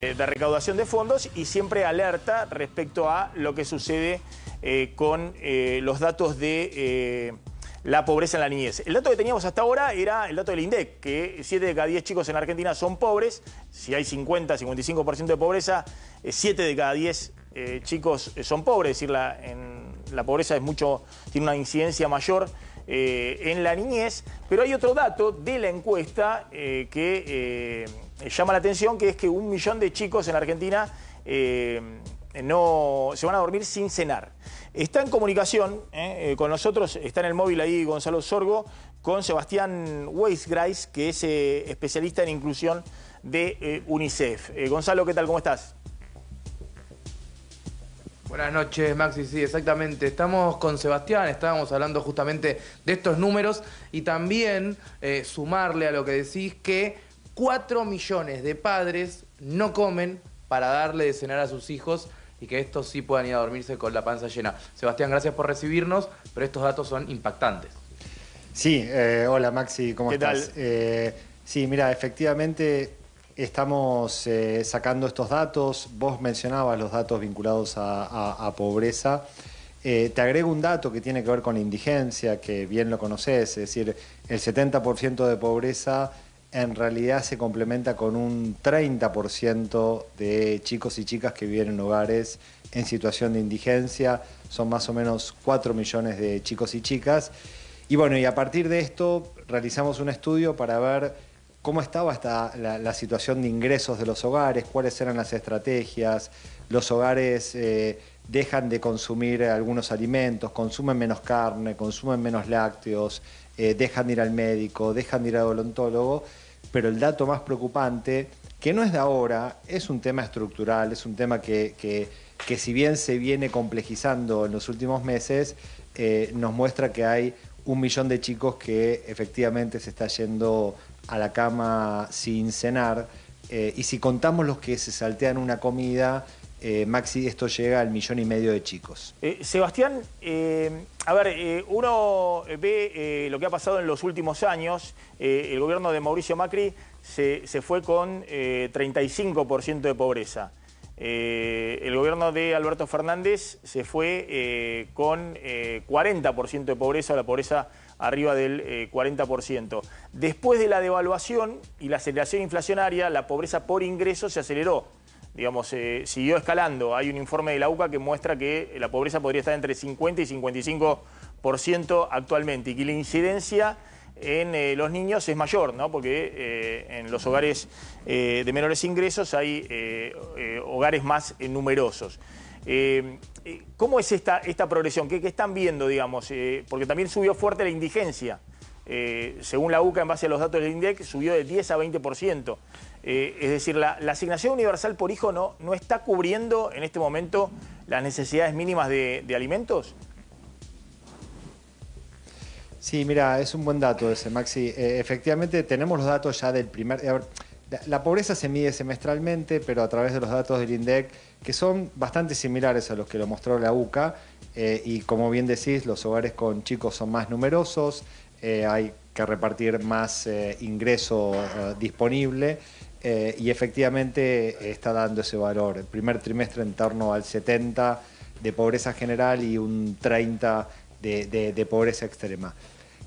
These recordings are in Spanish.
Eh, de recaudación de fondos y siempre alerta respecto a lo que sucede eh, con eh, los datos de la pobreza en la niñez. El dato que teníamos hasta ahora era el dato del INDEC, que 7 de cada 10 chicos en Argentina son pobres. Si hay 50, 55% de pobreza, 7 de cada 10 chicos son pobres. Es decir, la, la pobreza es mucho, tiene una incidencia mayor en la niñez. Pero hay otro dato de la encuesta que llama la atención, que es que un millón de chicos en Argentina eh, no, se van a dormir sin cenar. Está en comunicación eh, eh, con nosotros, está en el móvil ahí Gonzalo Sorgo, con Sebastián Weisgrais, que es especialista en inclusión de UNICEF. Gonzalo, ¿qué tal? ¿Cómo estás? Buenas noches, Maxi. Sí, exactamente. Estamos con Sebastián, estábamos hablando justamente de estos números y también sumarle a lo que decís que 4 millones de padres no comen para darle de cenar a sus hijos y que estos sí puedan ir a dormirse con la panza llena. Sebastián, gracias por recibirnos, pero estos datos son impactantes. Sí, eh, hola Maxi, ¿cómo estás? Eh, sí, mira, efectivamente estamos eh, sacando estos datos. Vos mencionabas los datos vinculados a, pobreza. te agrego un dato que tiene que ver con indigencia, que bien lo conoces, es decir, el 70% de pobreza en realidad se complementa con un 30% de chicos y chicas que viven en hogares en situación de indigencia. Son más o menos 4 millones de chicos y chicas. Y bueno, y a partir de esto realizamos un estudio para ver cómo estaba esta, la, situación de ingresos de los hogares, cuáles eran las estrategias, los hogares... Eh, dejan de consumir algunos alimentos, consumen menos carne, consumen menos lácteos, eh, dejan de ir al médico, dejan de ir al odontólogo, pero el dato más preocupante, que no es de ahora, es un tema estructural, es un tema que, si bien se viene complejizando en los últimos meses, eh, nos muestra que hay un millón de chicos que efectivamente se está yendo a la cama sin cenar. Eh, y si contamos los que se saltean una comida, eh, Maxi, esto llega al millón y medio de chicos. Eh, Sebastián, eh, a ver, uno ve lo que ha pasado en los últimos años. el gobierno de Mauricio Macri se, se fue con 35% de pobreza. el gobierno de Alberto Fernández se fue con 40% de pobreza, la pobreza arriba del 40%. Después de la devaluación y la aceleración inflacionaria, la pobreza por ingreso se aceleró digamos, eh, siguió escalando. Hay un informe de la UCA que muestra que la pobreza podría estar entre 50 y 55% actualmente y que la incidencia en eh, los niños es mayor, ¿no? porque eh, en los hogares de menores ingresos hay hogares más numerosos. ¿Cómo es esta, esta progresión? qué están viendo, digamos? porque también subió fuerte la indigencia. según la UCA, en base a los datos del INDEC, subió de 10 a 20%. Eh, es decir, la, asignación universal por hijo no, está cubriendo en este momento las necesidades mínimas de, alimentos. Sí, mira, es un buen dato ese, Maxi. Eh, efectivamente, tenemos los datos ya del primer... la, pobreza se mide semestralmente, pero a través de los datos del INDEC, que son bastante similares a los que lo mostró la UCA, eh, y como bien decís, los hogares con chicos son más numerosos, hay que repartir más ingreso disponible, eh, y efectivamente está dando ese valor. El primer trimestre en torno al 70 de pobreza general y un 30 de, pobreza extrema.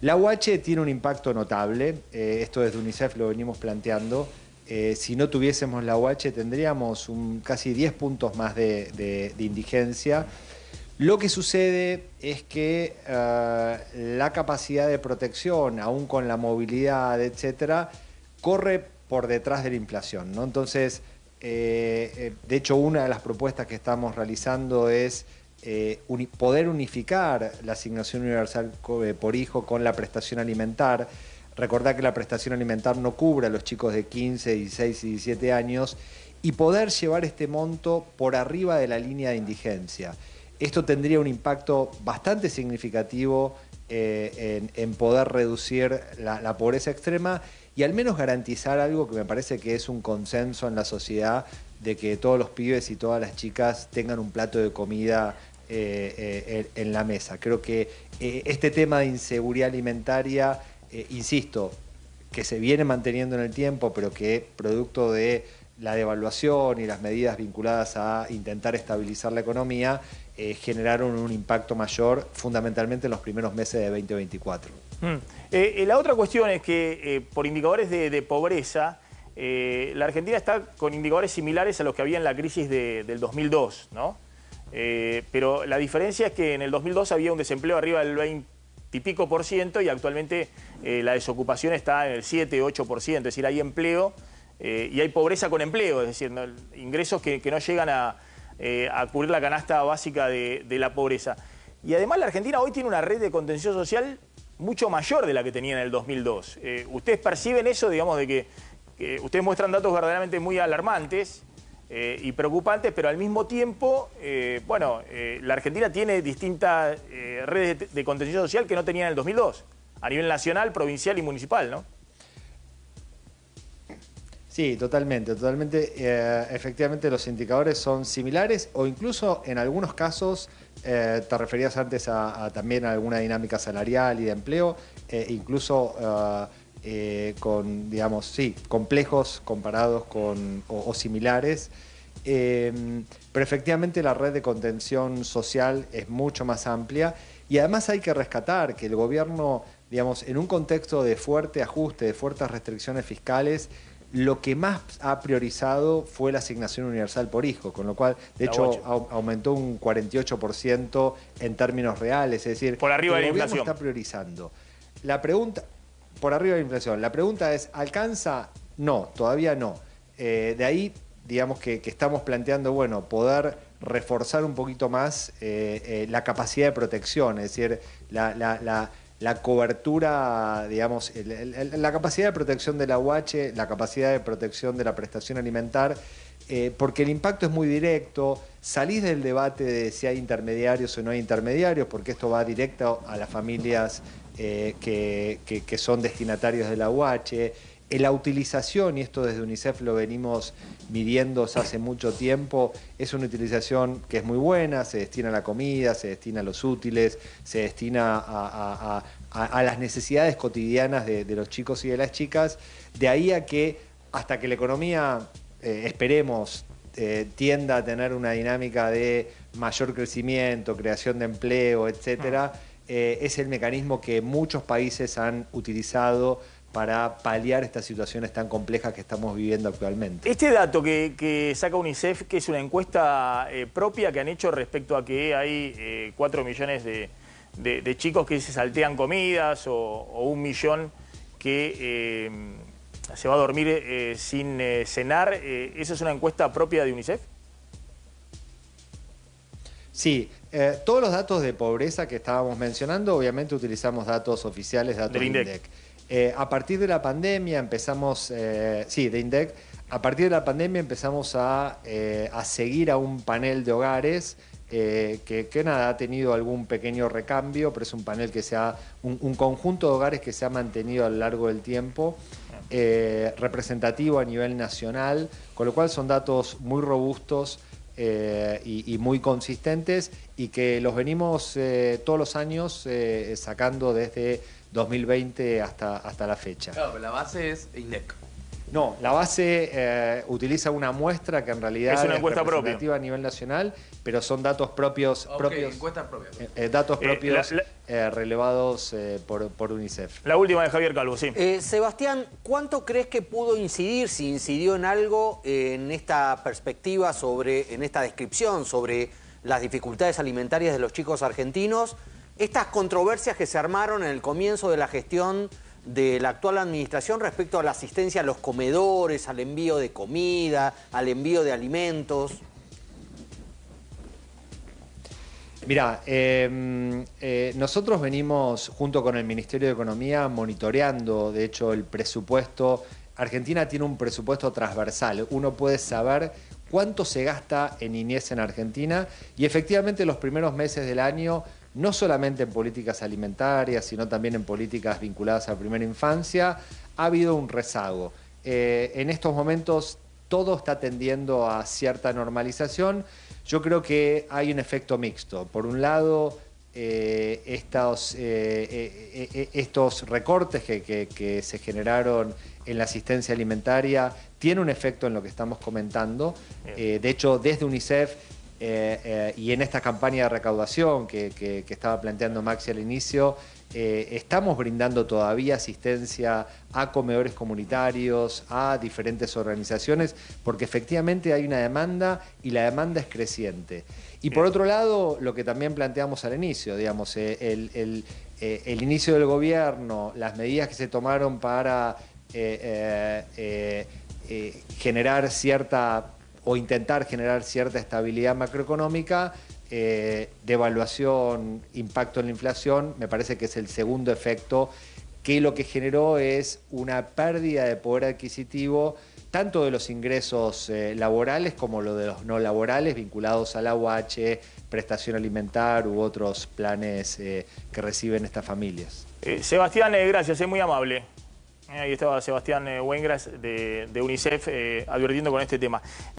La UH tiene un impacto notable, eh, esto desde UNICEF lo venimos planteando. Eh, si no tuviésemos la UH tendríamos un, casi 10 puntos más de, indigencia. Lo que sucede es que la capacidad de protección, aún con la movilidad, etc., corre por detrás de la inflación. ¿no? Entonces, eh, eh, de hecho, una de las propuestas que estamos realizando es eh, poder unificar la asignación universal por hijo con la prestación alimentar. Recordar que la prestación alimentar no cubre a los chicos de 15, 16 y 17 años y poder llevar este monto por arriba de la línea de indigencia. Esto tendría un impacto bastante significativo en, poder reducir la pobreza extrema y al menos garantizar algo que me parece que es un consenso en la sociedad de que todos los pibes y todas las chicas tengan un plato de comida eh, eh, en la mesa. Creo que eh, este tema de inseguridad alimentaria, insisto, que se viene manteniendo en el tiempo, pero que producto de la devaluación y las medidas vinculadas a intentar estabilizar la economía, eh, generaron un impacto mayor fundamentalmente en los primeros meses de 2024. Mm. Eh, eh, la otra cuestión es que por indicadores de, pobreza, la Argentina está con indicadores similares a los que había en la crisis del 2002, ¿no? pero la diferencia es que en el 2002 había un desempleo arriba del 20 y pico por ciento y actualmente la desocupación está en el 7, 8 por ciento, es decir, hay empleo y hay pobreza con empleo, es decir, ingresos que, no llegan a, eh, a cubrir la canasta básica de, la pobreza. Y además la Argentina hoy tiene una red de contención social mucho mayor de la que tenía en el 2002. Eh, ¿Ustedes perciben eso, digamos, de que, ustedes muestran datos verdaderamente muy alarmantes eh, y preocupantes, pero al mismo tiempo, bueno, la Argentina tiene distintas redes de, de, contención social que no tenía en el 2002, a nivel nacional, provincial y municipal, ¿no? Sí, totalmente, totalmente. Eh, efectivamente los indicadores son similares o incluso en algunos casos, eh, te referías antes a, también a alguna dinámica salarial y de empleo, eh, incluso con, digamos, sí, complejos comparados con o similares. Em, pero efectivamente la red de contención social es mucho más amplia y además hay que rescatar que el gobierno, digamos, en un contexto de fuerte ajuste, de fuertes restricciones fiscales, lo que más ha priorizado fue la asignación universal por hijo, con lo cual, de hecho, aumentó un 48% en términos reales, es decir, por arriba de la inflación. está priorizando. La pregunta, por arriba de la inflación, la pregunta es, ¿alcanza? No, todavía no. Eh, de ahí, digamos que, estamos planteando, bueno, poder reforzar un poquito más eh, eh, la capacidad de protección, es decir, la la cobertura, digamos, la capacidad de protección de la aguache, la capacidad de protección de la prestación alimentar, eh, porque el impacto es muy directo, salís del debate de si hay intermediarios o no hay intermediarios, porque esto va directo a las familias eh, que, son destinatarios la aguache. Eh, la utilización, y esto desde UNICEF lo venimos midiendo hace mucho tiempo, es una utilización que es muy buena, se destina a la comida, se destina a los útiles, se destina a, las necesidades cotidianas de, los chicos y de las chicas, de ahí a que hasta que la economía, eh, esperemos, eh, tienda a tener una dinámica de mayor crecimiento, creación de empleo, etc., mm. es el mecanismo que muchos países han utilizado para paliar estas situaciones tan complejas que estamos viviendo actualmente. Este dato que, saca UNICEF, que es una encuesta eh, propia que han hecho respecto a que hay eh, cuatro 4 millones de, chicos que se saltean comidas o, un millón que eh, se va a dormir sin cenar, ¿esa es una encuesta propia de UNICEF? Sí, todos los datos de pobreza que estábamos mencionando, obviamente utilizamos datos oficiales, datos de INDEC. Eh, a partir de la pandemia empezamos, eh, sí, de INDEC, a partir de la pandemia empezamos a, eh, seguir a un panel de hogares que, nada, ha tenido algún pequeño recambio, pero es un panel que se un, conjunto de hogares que se ha mantenido a lo largo del tiempo, ah. representativo a nivel nacional, con lo cual son datos muy robustos eh, y, muy consistentes y que los venimos eh, todos los años eh, sacando desde 2020 hasta, hasta la fecha. Claro, la base es INDEC. No, la base eh, utiliza una muestra que en realidad es, una encuesta a nivel nacional, pero son datos propios, propios encuestas propias. Eh, eh, datos propios relevados por, UNICEF. La última de Javier Calvo, sí. Sebastián, ¿cuánto crees que pudo incidir, si incidió en algo, en esta perspectiva sobre, en esta descripción sobre las dificultades alimentarias de los chicos argentinos, estas controversias que se armaron en el comienzo de la gestión? de la actual administración respecto a la asistencia a los comedores, al envío de comida, al envío de alimentos? Mira, em, eh, nosotros venimos junto con el Ministerio de Economía monitoreando, de hecho, el presupuesto. Argentina tiene un presupuesto transversal. Uno puede saber cuánto se gasta en INIES en Argentina y efectivamente los primeros meses del año no solamente en políticas alimentarias, sino también en políticas vinculadas a la primera infancia, ha habido un rezago. Eh, en estos momentos todo está tendiendo a cierta normalización. Yo creo que hay un efecto mixto. Por un lado, eh, eh, estos, recortes que, se generaron en la asistencia alimentaria tiene un efecto en lo que estamos comentando. de hecho, desde UNICEF eh, eh, y en esta campaña de recaudación que, estaba planteando Maxi al inicio, eh, estamos brindando todavía asistencia a comedores comunitarios, a diferentes organizaciones, porque efectivamente hay una demanda y la demanda es creciente. Y por otro lado, lo que también planteamos al inicio, digamos, el, inicio del gobierno, las medidas que se tomaron para generar cierta o intentar generar cierta estabilidad macroeconómica, eh, devaluación, impacto en la inflación, me parece que es el segundo efecto, que lo que generó es una pérdida de poder adquisitivo tanto de los ingresos eh, laborales como lo de los no laborales vinculados a la UH, prestación alimentar u otros planes eh, que reciben estas familias. Sebastián, gracias, es muy amable. Ahí estaba Sebastián Wengras de UNICEF advirtiendo con este tema.